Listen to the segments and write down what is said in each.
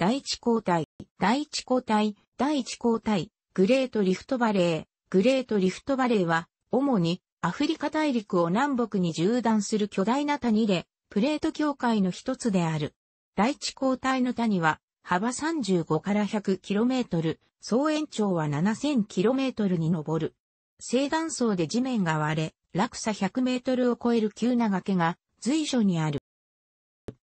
第一交代、第一交代、第一交代、グレートリフトバレー、グレートリフトバレーは、主にアフリカ大陸を南北に縦断する巨大な谷で、プレート境界の一つである。第一交代の谷は、幅35から 100km、総延長は 7000km に上る。西断層で地面が割れ、落差 100m を超える急な崖が随所にある。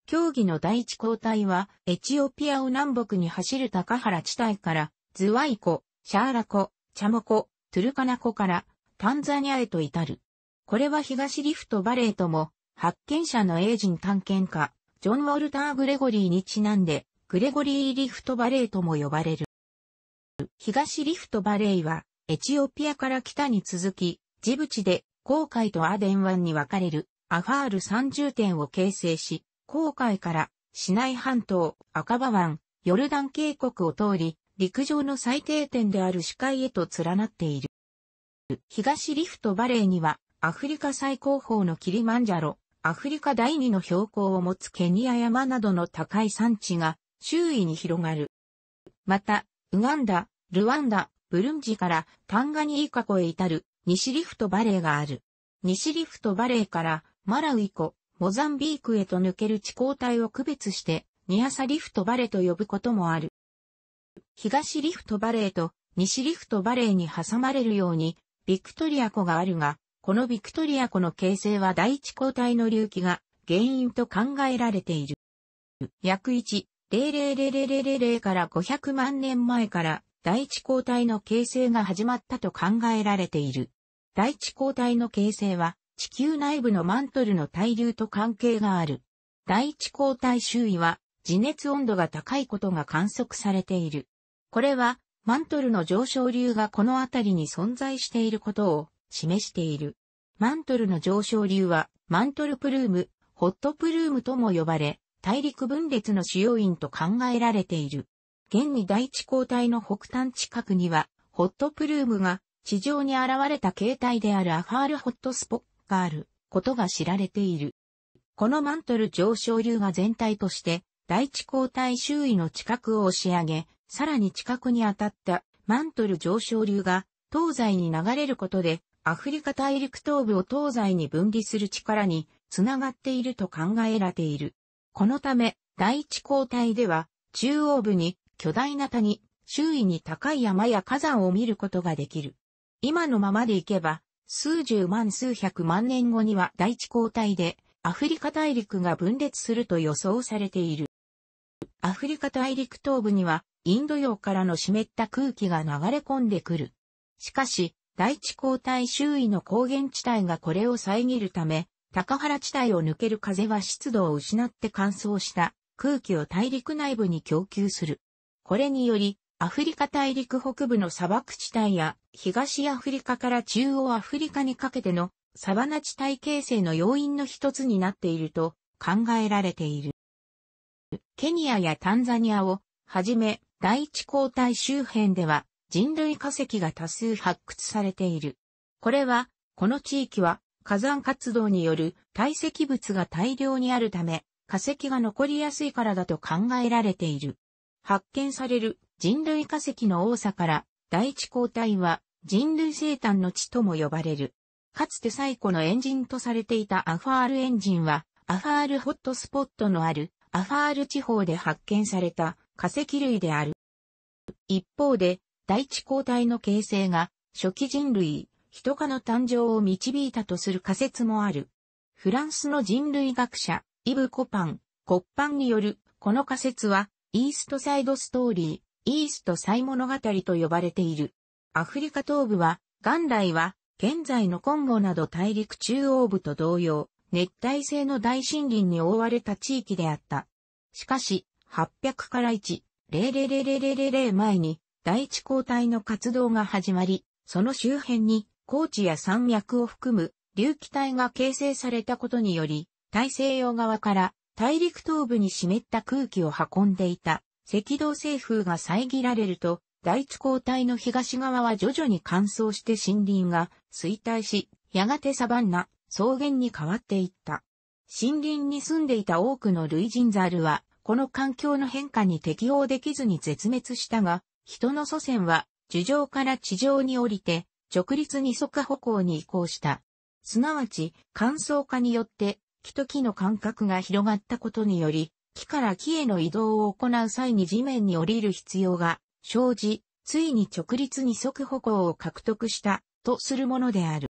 競技の第一交代は、エチオピアを南北に走る高原地帯から、ズワイ湖、シャーラ湖、チャモ湖、トゥルカナ湖から、タンザニアへと至る。これは東リフトバレーとも、発見者の英人探検家、ジョン・ウォルター・グレゴリーにちなんで、グレゴリー・リフトバレーとも呼ばれる。東リフトバレーは、エチオピアから北に続き、ジブチで、航海とアデン湾に分かれる、アファール30点を形成し、航海から市内半島、赤羽湾、ヨルダン渓谷を通り、陸上の最低点である視界へと連なっている。東リフトバレーには、アフリカ最高峰のキリマンジャロ、アフリカ第二の標高を持つケニア山などの高い山地が周囲に広がる。また、ウガンダ、ルワンダ、ブルンジからタンガニーカ湖へ至る西リフトバレーがある。西リフトバレーからマラウイ湖、モザンビークへと抜ける地高帯を区別して、ニアサリフトバレーと呼ぶこともある。東リフトバレーと西リフトバレーに挟まれるように、ビクトリア湖があるが、このビクトリア湖の形成は第一交代の隆起が原因と考えられている。約1.00000から500万年前から第一交代の形成が始まったと考えられている。第一交代の形成は地球内部のマントルの対流と関係がある。第一交代周囲は地熱温度が高いことが観測されている。これはマントルの上昇流がこの辺りに存在していることを示している。マントルの上昇流はマントルプルーム、ホットプルームとも呼ばれ、大陸分裂の主要因と考えられている。現に第一交代の北端近くには、ホットプルームが地上に現れた形態であるアファールホットスポッがあることが知られている。このマントル上昇流が全体として大地交代周囲の近くを押し上げ、さらに近くに当たったマントル上昇流が東西に流れることでアフリカ大陸東部を東西に分離する力につながっていると考えられている。このため大地交代では中央部に巨大な谷、周囲に高い山や火山を見ることができる。今のままでいけば数十万数百万年後には大地交代でアフリカ大陸が分裂すると予想されている。アフリカ大陸東部にはインド洋からの湿った空気が流れ込んでくる。しかし、大地交代周囲の高原地帯がこれを遮るため、高原地帯を抜ける風は湿度を失って乾燥した空気を大陸内部に供給する。これにより、アフリカ大陸北部の砂漠地帯や東アフリカから中央アフリカにかけてのサバナ地帯形成の要因の一つになっていると考えられている。ケニアやタンザニアをはじめ第一交代周辺では人類化石が多数発掘されている。これは、この地域は火山活動による堆積物が大量にあるため、化石が残りやすいからだと考えられている。発見される人類化石の多さから、第一交代は人類生誕の地とも呼ばれる。かつて最古のエンジンとされていたアファールエンジンは、アファールホットスポットのあるアファール地方で発見された化石類である。一方で、第一交代の形成が初期人類、人カの誕生を導いたとする仮説もある。フランスの人類学者、イブ・コパン、コッパンによる、この仮説は、イーストサイドストーリー。イーストサ物語と呼ばれている。アフリカ東部は、元来は、現在のコンゴなど大陸中央部と同様、熱帯性の大森林に覆われた地域であった。しかし、800から1、0000000前に、第一交代の活動が始まり、その周辺に、高地や山脈を含む、流気帯が形成されたことにより、大西洋側から大陸東部に湿った空気を運んでいた赤道西風が遮られると、大地交代の東側は徐々に乾燥して森林が衰退し、やがてサバンナ、草原に変わっていった。森林に住んでいた多くの類人ザルは、この環境の変化に適応できずに絶滅したが、人の祖先は、樹上から地上に降りて、直立二足歩行に移行した。すなわち、乾燥化によって、木と木の間隔が広がったことにより、木から木への移動を行う際に地面に降りる必要が生じ、ついに直立二足歩行を獲得したとするものである。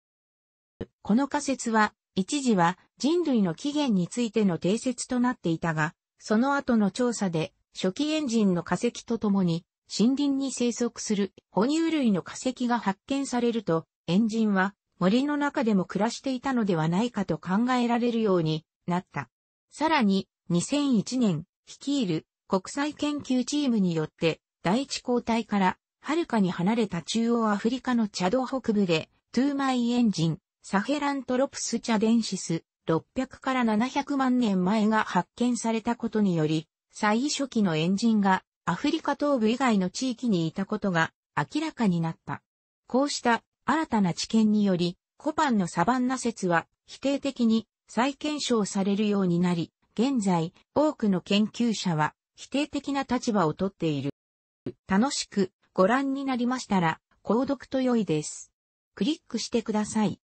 この仮説は、一時は人類の起源についての定説となっていたが、その後の調査で初期エンジンの化石とともに森林に生息する哺乳類の化石が発見されると、エンジンは森の中でも暮らしていたのではないかと考えられるようになった。さらに、2001年、率いる国際研究チームによって第一交代からはるかに離れた中央アフリカのチャド北部で、トゥーマイエンジン、サヘラントロプスチャデンシス、600から700万年前が発見されたことにより、最初期のエンジンがアフリカ東部以外の地域にいたことが明らかになった。こうした新たな知見により、コパンのサバンナ説は否定的に再検証されるようになり、現在、多くの研究者は否定的な立場をとっている。楽しくご覧になりましたら、購読と良いです。クリックしてください。